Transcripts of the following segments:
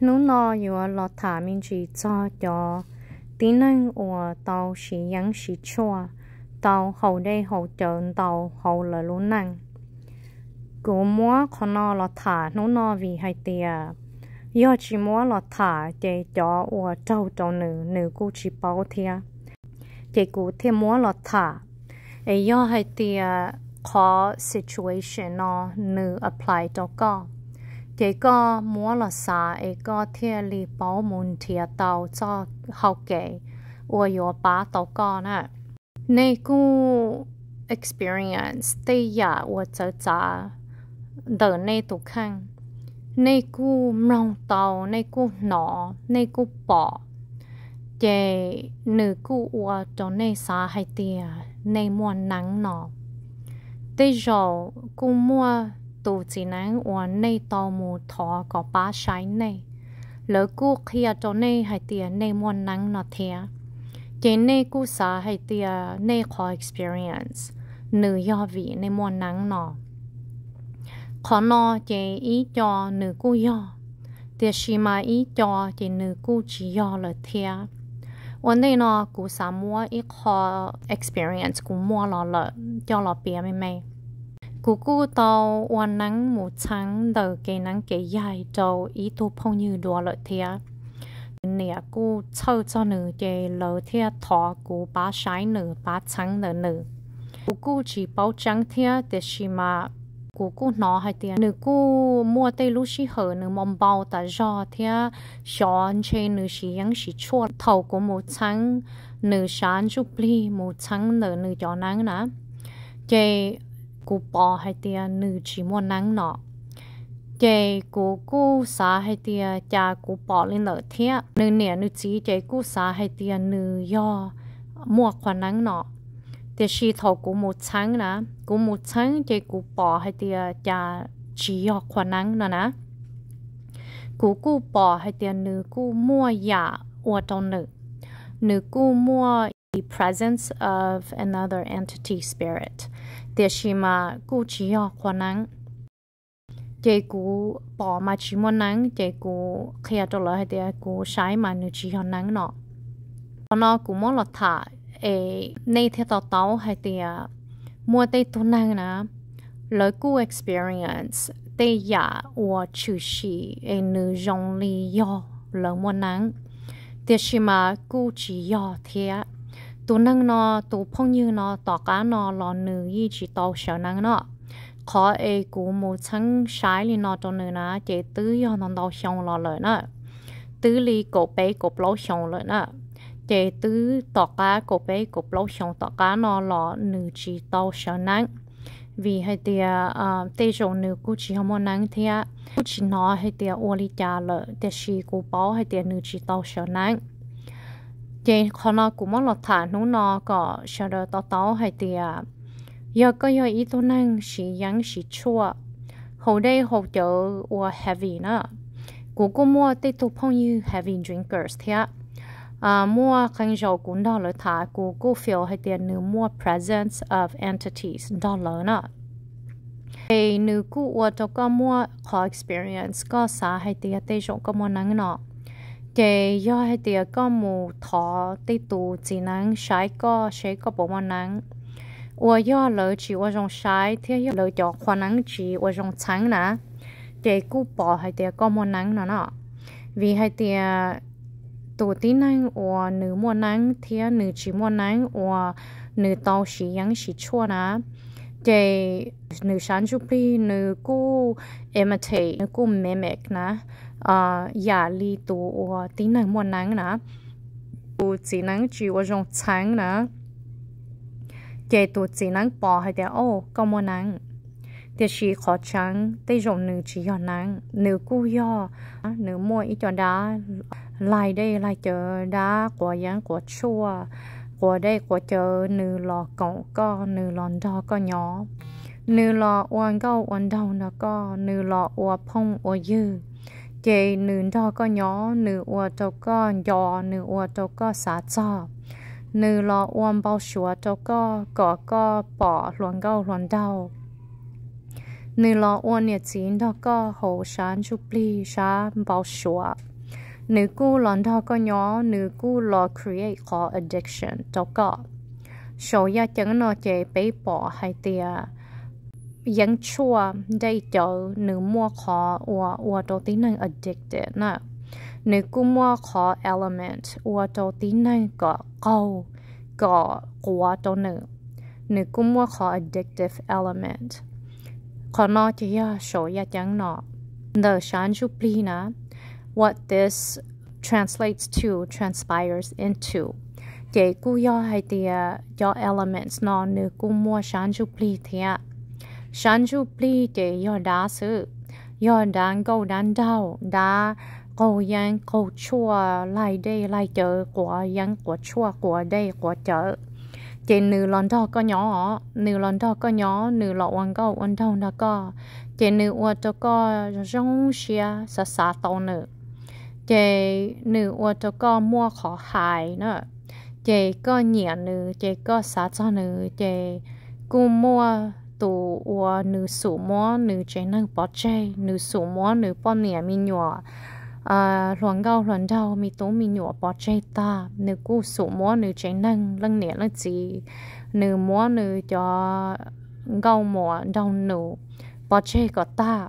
nú nó yo lo thả mình chỉ cho cho tí năng của tàu sĩ yắng sĩ chua tàu hậu đây hậu trơn tàu hậu là lũ năng cú múa con nó lo thả nú nó vì hai tia yo chỉ múa lo thả để cho của trâu trâu nữ nữ cú chỉ bảo thia để cú thêm múa lo thả ấy yo hay tia khó situation nó nữ apply cho con cái có múa là xa ấy có thiệt lì bảo môn thiệt tàu cho học kể ua yếu bá tàu con á này cũng experience tây giả dạ ua chở trả đời này tụ khăn này cú mong tàu này cú nọ này cú bỏ chế nữ cú ua cho này xa hay tia này mua nắng nọ tây giờ cú mua ตูจีนั้นวนในตอมูทอก็ป้าใช้ในแล้วกูเคลียจนในให้เตียในมวนนังนอเทียเจนในกูสาให้เตียในขอ experience หนือยอวีในมวนนังนอขอนอเจอีจอหนือกูยอเตียชิมาอีจอเจหนือกูจียอเลยเทียวันนี้นอกูสามัวอีขอ experience กูมัวรอเลยจอรอเปียไม่ไม่姑姑到我能母亲的给能给爷就一度朋友多了天。nè cô sâu cho nữ để lỡ thia thọ cô bá sái nữ bá trắng nữ nữ cô cô chỉ bao trắng thia để xì mà cô cô nó hay tiền nữ cô mua tây lú xì hở nữ mong bao ta do thia xón chê nữ xì yang xì chua thầu của một trắng nữ sáng chụp li một trắng nữ nữ cho nắng nè chị cú bỏ hay tia nữ chỉ muốn nắng nọ chế cú cú xá hay tia cha cú bỏ lên lỡ thế nữ nè nữ chỉ chế cú xá hay tia nữ do mua khoản nắng nọ thì khi thầu cú một sáng nè cú một sáng chế cú bỏ hay tia cha chỉ do khoản nắng nọ nè cú cú bỏ hay tia nữ cú mua giả dạ ở trong nữ nữ cú mua the presence of another entity spirit thì chỉ mà cú chỉ học khóa nắng chị cú bỏ mà chỉ muốn nắng chị cú khi cho lại thì cú sai mà nữ chỉ học nắng nọ nó cũng muốn là thả ấy nay theo tàu tàu hay thì mua tay tu nắng nè lời cú experience tay giả của chữ sĩ ấy e nữ dòng lý do lời muốn nắng thì chỉ mà cú chỉ do thế ตัวนั่งนอตัวพงยืนนอต่อก้านอรอนือยี่จีโตเสียวนั่งนอขอเอกูมูชั้งใช้ลีนอตัวนึงนะเจตื้อยอนนอนดาวชงรอเลยนะตื้อลีกบเป๊กบเล้าชงเลยนะเจตื้อต่อก้ากบเป๊กบเล้าชงต่อก้านอรอนือจีโตเสียวนั่ง vì hay tia tê rổ nữ cú chỉ hâm môn nắng thea cú chỉ nó hay tia ô lý cha lợ tia xì cú báo hay tia nữ chỉ tàu sợ nắng chị họ nó cũng mong lọt thả nó nó có sợ đỡ tao hay tiệt à. giờ có giờ ý tôi năng sĩ yắng sĩ chua hầu đây hầu chợ của heavy nữa của cô mua tây tục phong như heavy drinkers thế à mua khăn dầu cũng đó là thả của cô phiếu hay tiền à nếu mua presence of entities đó là nữa thì nếu cô ở cho có mua có experience có hay tiền tây chỗ có mua năng nọ chị do hai tiệt có mù thọ tê tù chỉ năng sái có sấy có bộ món năng ủa do lỡ chỉ ủa trong sái thế lỡ cho khoa năng chỉ ủa trong trắng nè chị cú bỏ hai tiệt có món năng nó nọ vì hai tiệt tù tí năng ủa nữ món năng thế nữ chỉ món năng ủa nữ tàu xí yắng xí chua nè chị nữ sáng chụp nữ cú em thấy nữ cú mimic mệt nè อย่าลีตัวตีนึงมวนนั้นะตัวจีนังจีว่าจงชังนะ เจตัวจีนังนปอให้เดียวก็มวนนั้เดี๋ยวชีขอชังได้จงหนึ่งจีอย่านั้นหนึ่งกู้ย่อหนึ่งมวยอีจอดาลายได้ลายเจอ ดากว่ายังกว่าชั่วกว่าได้กว่าเจอหนึ่งหลอกก็ก็หนึ่งหลอนดอก็ย่อหนึ่งหลอกอวนก็อวนดองแก็หนึ่งหลอกอวพงอวยื้อเจหนึ่งดอก็ย้อหนึ่งอวเจก็ยอหนึ่งอวเจก็สาจอหนึ่งรออ้วนเบาชัวเจก็ก่อก็ป่อหลวนเก้าหลวนเดาหนึ่งรออ้วนเนี่ยจีนดอก็โหชานชุบลีชาเบาชัวหนึ่งกู้หลอนดอก็ย้อหนึ่งกู้รอ create ขอ addiction เจก็โชยาจังนอเจไปป่อให้เตียยังชัวได้เจอหนึ่งมัวขออัวอัวตัวที่นั่ง addicted นะหนึ่งกูมัวขอ element อัวตัวที่นั่งก็เกาก็กลัวตัวหนึ่งหนึ่งกูมัวขอ addictive element ขอนอจะยาโชยาจังหนอ The Shanjuplina what this translates to transpires into เจกูย่อให้เตียย่อ elements นอนหนึ่งกูมัว Shanjuplina sáng chú pli để yon đá sự yon đàn câu đàn đau đá câu yang câu chua lại đây lại chợ của yang của chua của đây của chợ chị nữ lon đó có nhỏ nữ lon đó có nhỏ nữ lọ quan câu quan đâu đó có chị nữ qua cho có rong xia sa sa tàu nữ chị nữ qua cho có mua khó hại nữa chị có nhẹ nữ chị có sa cho nữ chị cũng mua tu ua nữ sủ mó nữ chế năng bỏ chê nữ sủ mó nữ bỏ nẻ mi nhỏ à loạn gạo loạn đau mi tố mi nhỏ bỏ chê ta nữ cú sủ mó nữ chế năng lăng nẻ lăng chì nữ mó nữ cho gạo mỏ đau nữ bỏ chê có ta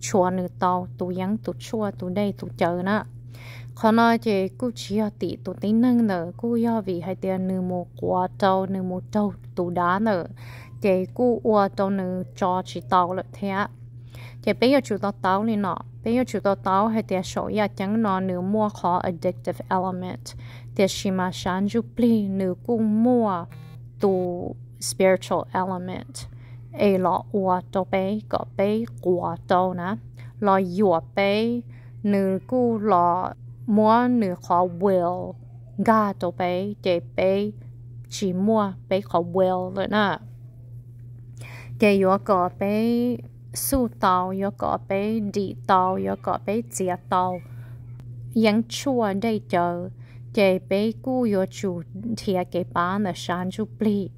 chua nữ tàu tu yắng tu chua tu đây tu chờ nữa khó nói chị cô chỉ ở tỷ tí năng nở cô do vì hai tiền nửa một quả trâu nửa một trâu tụ đá nở chế cú ua cho nữ cho chỉ tàu lợi thế ạ chế bây giờ chủ tàu tàu lên nọ bây giờ chủ tàu tàu hay tiền số ya chẳng nọ nữ mua khó addictive element thì xí mà sáng chú pli nữ cũng mua tu spiritual element ai lọ ua cho bé có bé quả cho nè lọ dùa bé nữ cú lọ mua nữ khó will ga cho bé chế bé chỉ mua bé khó will nữa nè 给药膏被素刀，药膏被地刀，药膏被截刀，养出这就给被古药主贴给把那山竹里，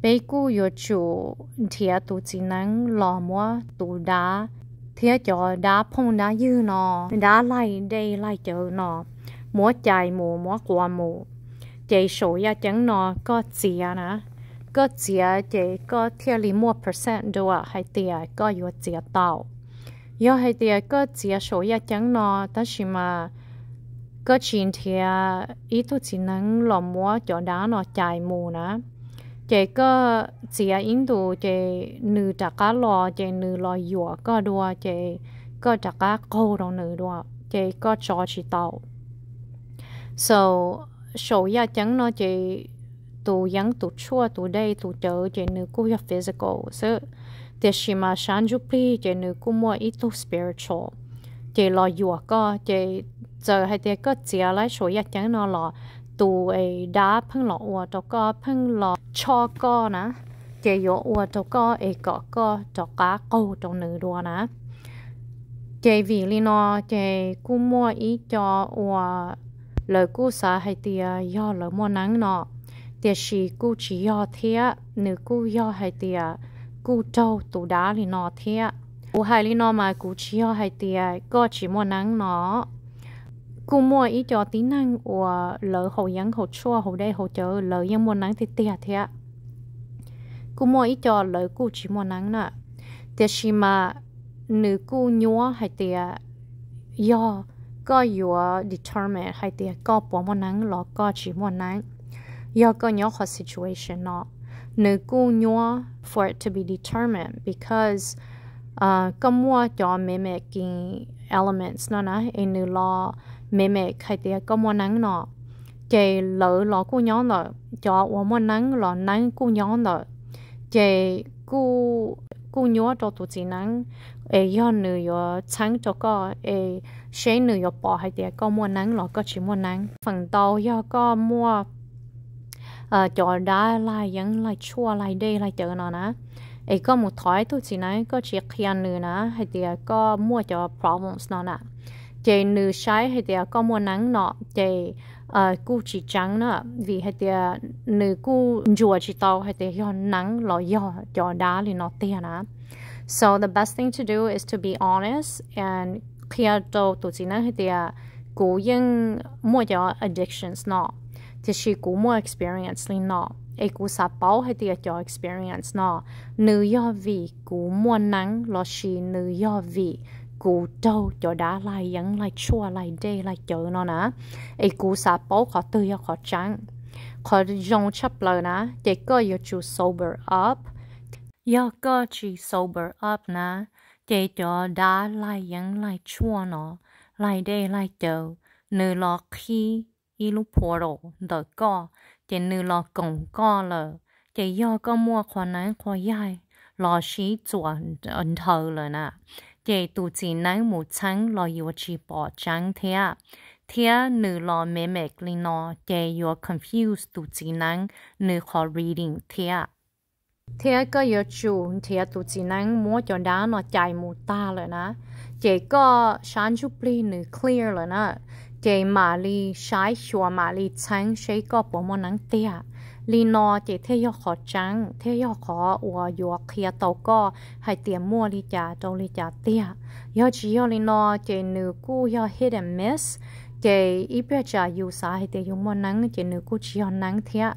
被古药主贴都只能老么都打，贴着打碰打ยื喏，打来这来就喏，摸ใจหมู摸กลัวหมูใจ手要整喏ก็เสียนะก็เจียเจก็เทียรีมัวเปอร์เซ็นต์ด้วยให้เตียก็อยู่เจียเต่าย่อให้เตียก็เจียโชยจังนอแต่ชิมาก็ชินเทียอีตุจินังหลอมมัวจอด้านอจ่ายมูนะเจก็เจียอินดูเจนือจากกะรอเจนือรอหยัวก็ดัวเจก็จากกะโคตรงนือดัวเจก็จอชิเต่า so โชยจังนอเจ tu yang tu chua tu đây tu chớ trên nữ cô ya physical sự thế khi mà sáng chụp đi trên nữ cô mua ít tu spiritual chế lo yua có chế giờ hay thế có chia lại số ya chẳng nó lo tu ấy đá phăng lọ ua cho có phăng lọ cho có nè chế yo ua cho có ấy có có cho cá câu cho nữ đua nè chế vì lý nó chế cô mua ít cho ua lời cô xã hay tia do lời mua nắng nọ thì chỉ cô chỉ yo thế nếu cô yo hay thì cô trâu tủ đá thì nó thế cô hay thì nó mà cô chỉ yo hay thì có chỉ mua nắng nó cô mua ý cho tí năng của lỡ hậu yến hậu chua hậu đây hậu chợ lỡ yến mua nắng thì tiền thế cô mua ý cho lỡ cô chỉ mua nắng nè thì chỉ mà nữ cô nhúa hay thì do có your determine hay thì có bỏ mua nắng lọ có chỉ mua nắng Yo go nyo ho situation no. Nö gu nyo for it to be determined because uh, công mua cho elements nó na, em nữ lo mimic mẹ khai tiệt công mua nắng nọ. Chị lo cu nhóm rồi, cho uống mua nắng lo nắng cu nhóm rồi. Chị cu cu nhớ cho tu chị nắng, e yo nữ yo trắng cho có e sẽ nữ yo bỏ hay tiệt công mua nắng lo có chỉ mua nắng. Phần đầu yo có mua cho đá, lại vẫn lại chua lại đây lại chờ nó nè ấy có một thói tôi chỉ nói có chỉ khi nữa hay thì à, có mua cho problems nó nè chị nữ sai hay thì à, có mua nắng nọ chị ờ cô chỉ trắng vì hay thì à, nữ cô rùa chỉ tàu hay thì do nắng lo do cho đá thì nó tiền nè so the best thing to do is to be honest and clear đó tụi chị nói hay thì cố yên mua cho addictions nọ thì chỉ cú mua experience lên nó ai cú sa bao hay tiệt cho experience nó nữ do vì cú mua nắng lo chỉ nữ do vì cú đau cho đã lại yến lại chua lại đê lại chở nó nè ai cú sa bao khó tư do khó trắng khó dùng chấp lời nè để có yêu chú sober up do có chỉ sober up nè để cho đã lại yến lại chua nó lại đê lại chở nữ lo khi 一路婆罗的个，这女老公个了，这要个莫困难困难，老是做人头了呢。这肚子内母亲老有去保障的，的女老妹妹里呢，这要 confuse 肚子内女好 reading 的。เทียก็เยอะจูเทียตุจีนังมัวจนดานอใจมูตาเลยนะ เจก็ชันชุบลีหนือเคลียร์เลยนะ chị mà li sai xua mà li chẳng sẽ có bộ môn năng tia li nó chị thế yo khó trắng thế yo khó ủa yo kia tàu có hay tiền mua li trả trâu li trả tia yo chỉ yo li nó chị nữ cũ yo hit and miss chị ít biết trả yêu sa hay tiền yêu môn năng, chị nữ cũ chỉ yo nắng thiệt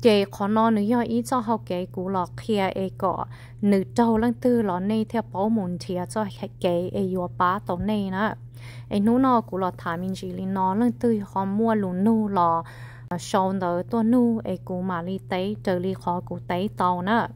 chị khó nó nữ yo ít cho học cái cũ lọ kia ấy có nữ trâu lăng tư lọ này theo bảo môn thiệt cho cái ấy yo ba tàu này nữa ai nô nó cũng là thả mình chỉ li nó lên từ họ mua luôn nô là sau đó tôi nô cũng mà li tế trở li khó cũng tế tàu nữa